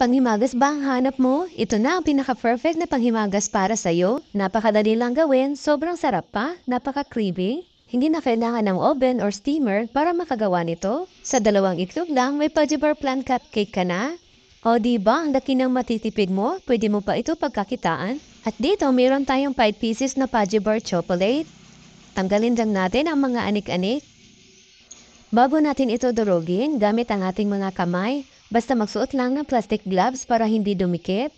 Panghimagas ba ang hanap mo? Ito na ang pinaka-perfect na panghimagas para sa iyo. Napakadali lang gawin, sobrang sarap pa, napaka-creamy. Hindi na kailangan ng oven or steamer para makagawa nito. Sa dalawang itlog lang, may fudge bar plan cupcake ka na. O diba, ang laki ng matitipid mo, pwede mo pa ito pagkakitaan. At dito, mayroon tayong 5 pieces na fudge bar chocolate. Tanggalin lang natin ang mga anik-anik. Bago natin ito durugin, gamit ang ating mga kamay, Basta magsuot lang ng plastic gloves para hindi dumikit.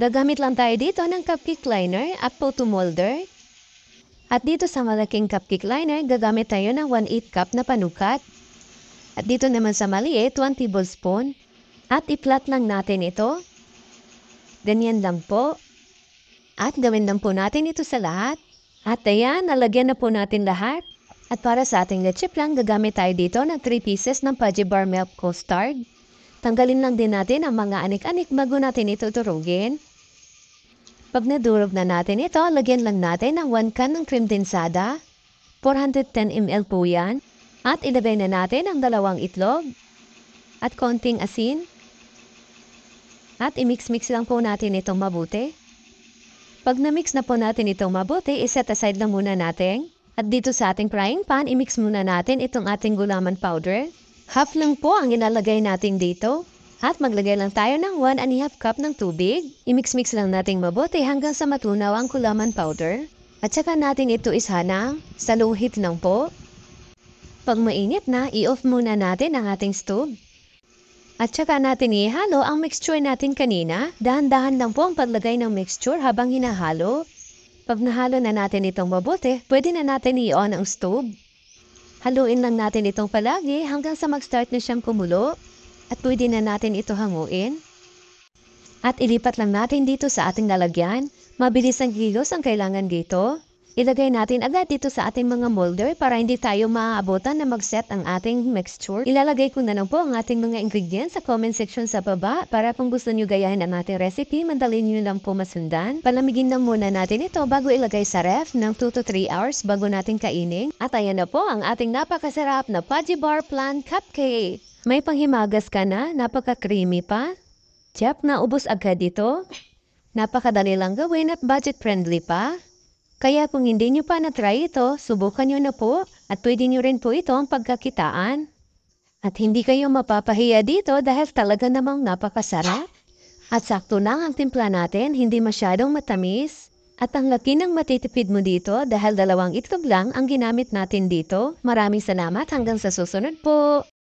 Gagamit lang tayo dito ng cupcake liner at photo molder. At dito sa malaking cupcake liner, gagamit tayo ng 1-8 cup na panukat. At dito naman sa maliit, 1 tablespoon. At iplat lang natin ito. Ganyan lang po. At gawin lang po natin ito sa lahat. At ayan, nalagyan na po natin lahat. At para sa ating leche plan, gagamit tayo dito ng 3 pieces ng Pudgy Bar Milk Custard. Tanggalin lang din natin ang mga anik-anik bago natin ito turugin. Pag nadurog na natin ito, lagyan lang natin ng 1 can ng cream densada. 410 ml po yan. At ilagay na natin ang dalawang itlog. At konting asin. At imix-mix lang po natin itong mabuti. Pag na-mix na po natin itong mabuti, iset aside lang muna natin. At dito sa ating frying pan, imix muna natin itong ating gulaman powder. Half lang po ang inalagay natin dito. At maglagay lang tayo ng 1 and a half cup ng tubig. I-mix-mix lang natin mabuti hanggang sa matunaw ang kulaman powder. At saka natin ito ishana sa luhit ng po. Pag mainit na, i-off muna natin ang ating stove. At saka natin ihalo ang mixture natin kanina. Dahan-dahan lang po ang paglagay ng mixture habang hinahalo. Pag nahalo na natin itong mabuti, pwede na natin i-on ang stove. Haluin lang natin itong palagi hanggang sa mag-start na siyang kumulo at pwede na natin ito hanguin. At ilipat lang natin dito sa ating lalagyan. Mabilis ang hilos ang kailangan dito. Ilagay natin agad dito sa ating mga molder para hindi tayo maabutan na mag-set ang ating mixture. Ilalagay ko na lang po ang ating mga ingredients sa comment section sa baba para kung gusto nyo gayahin ang ating recipe, mandali nyo lang po masundan. Palamigin na muna natin ito bago ilagay sa ref ng 2 to 3 hours bago natin kainin. At ayan na po ang ating napakasarap na Pudgy Bar Plant Cupcake. May panghimagas ka na, napaka-creamy pa. Chef, naubos agad ito. Napakadali lang gawin at budget-friendly pa. Kaya kung hindi nyo pa na-try ito, subukan nyo na po at pwede nyo rin po ito ang pagkakitaan. At hindi kayo mapapahiya dito dahil talaga namang napakasarap. At sakto lang ang timpla natin, hindi masyadong matamis. At ang laki ng matitipid mo dito dahil dalawang itlog lang ang ginamit natin dito. Maraming salamat hanggang sa susunod po.